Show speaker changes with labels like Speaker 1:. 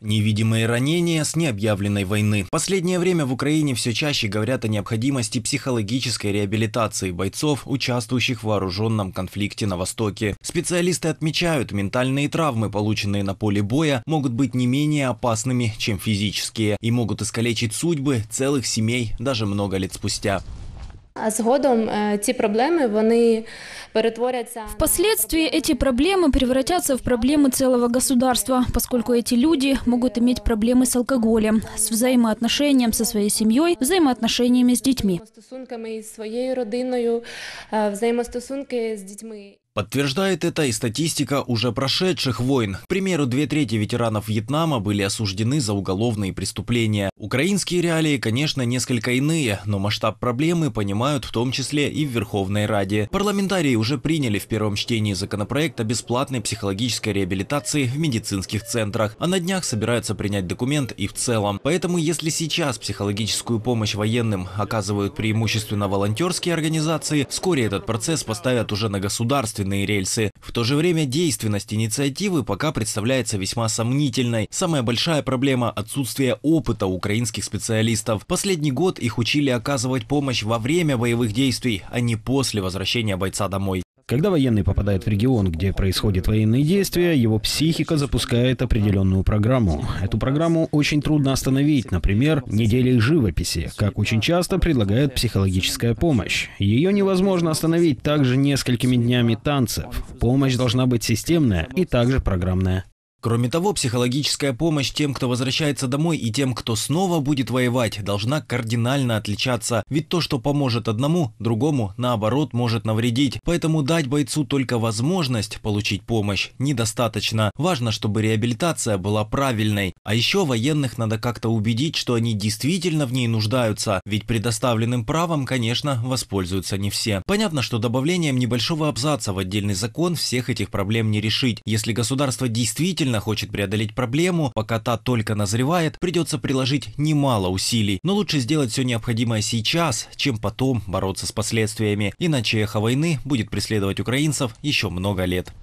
Speaker 1: Невидимые ранения с необъявленной войны. последнее время в Украине все чаще говорят о необходимости психологической реабилитации бойцов, участвующих в вооруженном конфликте на Востоке. Специалисты отмечают, ментальные травмы, полученные на поле боя, могут быть не менее опасными, чем физические, и могут искалечить судьбы целых семей даже много лет спустя.
Speaker 2: А згодом ці проблеми вони перетворятся... Впоследствии эти проблемы превратятся в проблемы целого государства, поскольку эти люди могут иметь проблемы с алкоголем, с взаимоотношением со своей семьей, взаимоотношениями с детьми. Стосунками із своєю родиною, э, взаємостосунки з дітьми.
Speaker 1: Подтверждает это и статистика уже прошедших войн. К примеру, две трети ветеранов Вьетнама были осуждены за уголовные преступления. Украинские реалии, конечно, несколько иные, но масштаб проблемы понимают в том числе и в Верховной Раде. Парламентарии уже приняли в первом чтении законопроект о бесплатной психологической реабилитации в медицинских центрах, а на днях собираются принять документ и в целом. Поэтому, если сейчас психологическую помощь военным оказывают преимущественно волонтерские организации, вскоре этот процесс поставят уже на государство собственные рельсы. В то же время действенность инициативы пока представляется весьма сомнительной. Самая большая проблема – отсутствие опыта украинских специалистов. Последний год их учили оказывать помощь во время боевых действий, а не после возвращения бойца
Speaker 2: домой. Когда военный попадает в регион, где происходят военные действия, его психика запускает определенную программу. Эту программу очень трудно остановить, например, недели живописи, как очень часто предлагает психологическая помощь. Ее невозможно остановить также несколькими днями танцев. Помощь должна быть системная и также программная. Кроме
Speaker 1: того, психологическая помощь тем, кто возвращается домой и тем, кто снова будет воевать, должна кардинально отличаться, ведь то, что поможет одному, другому, наоборот, может навредить. Поэтому дать бойцу только возможность получить помощь недостаточно. Важно, чтобы реабилитация была правильной. А еще военных надо как-то убедить, что они действительно в ней нуждаются, ведь предоставленным правом, конечно, воспользуются не все. Понятно, что добавлением небольшого абзаца в отдельный закон всех этих проблем не решить. Если государство действительно сильно хочет преодолеть проблему, пока та только назревает, придется приложить немало усилий. Но лучше сделать все необходимое сейчас, чем потом бороться с последствиями. Иначе эхо войны будет преследовать украинцев еще много лет.